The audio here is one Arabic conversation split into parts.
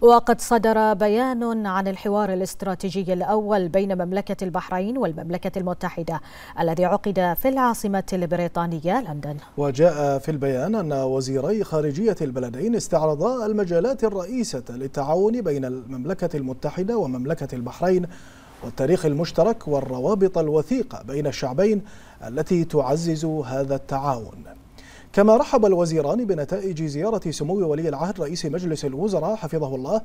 وقد صدر بيان عن الحوار الاستراتيجي الأول بين مملكة البحرين والمملكة المتحدة الذي عقد في العاصمة البريطانية لندن وجاء في البيان أن وزيري خارجية البلدين استعرضا المجالات الرئيسة للتعاون بين المملكة المتحدة ومملكة البحرين والتاريخ المشترك والروابط الوثيقة بين الشعبين التي تعزز هذا التعاون كما رحب الوزيران بنتائج زيارة سمو ولي العهد رئيس مجلس الوزراء حفظه الله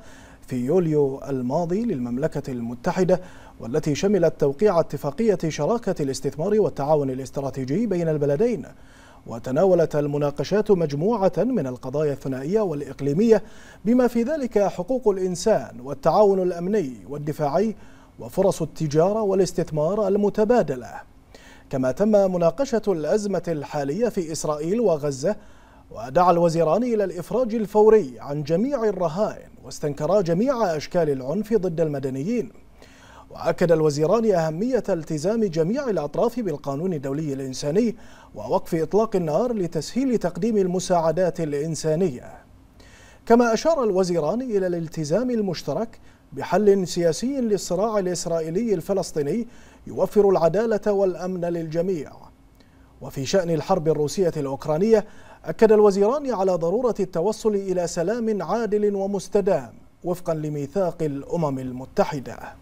في يوليو الماضي للمملكة المتحدة والتي شملت توقيع اتفاقية شراكة الاستثمار والتعاون الاستراتيجي بين البلدين وتناولت المناقشات مجموعة من القضايا الثنائية والإقليمية بما في ذلك حقوق الإنسان والتعاون الأمني والدفاعي وفرص التجارة والاستثمار المتبادلة كما تم مناقشة الأزمة الحالية في إسرائيل وغزة ودعا الوزيران إلى الإفراج الفوري عن جميع الرهائن واستنكرا جميع أشكال العنف ضد المدنيين وأكد الوزيران أهمية التزام جميع الأطراف بالقانون الدولي الإنساني ووقف إطلاق النار لتسهيل تقديم المساعدات الإنسانية كما أشار الوزيران إلى الالتزام المشترك بحل سياسي للصراع الإسرائيلي الفلسطيني يوفر العدالة والأمن للجميع وفي شأن الحرب الروسية الأوكرانية أكد الوزيران على ضرورة التوصل إلى سلام عادل ومستدام وفقا لميثاق الأمم المتحدة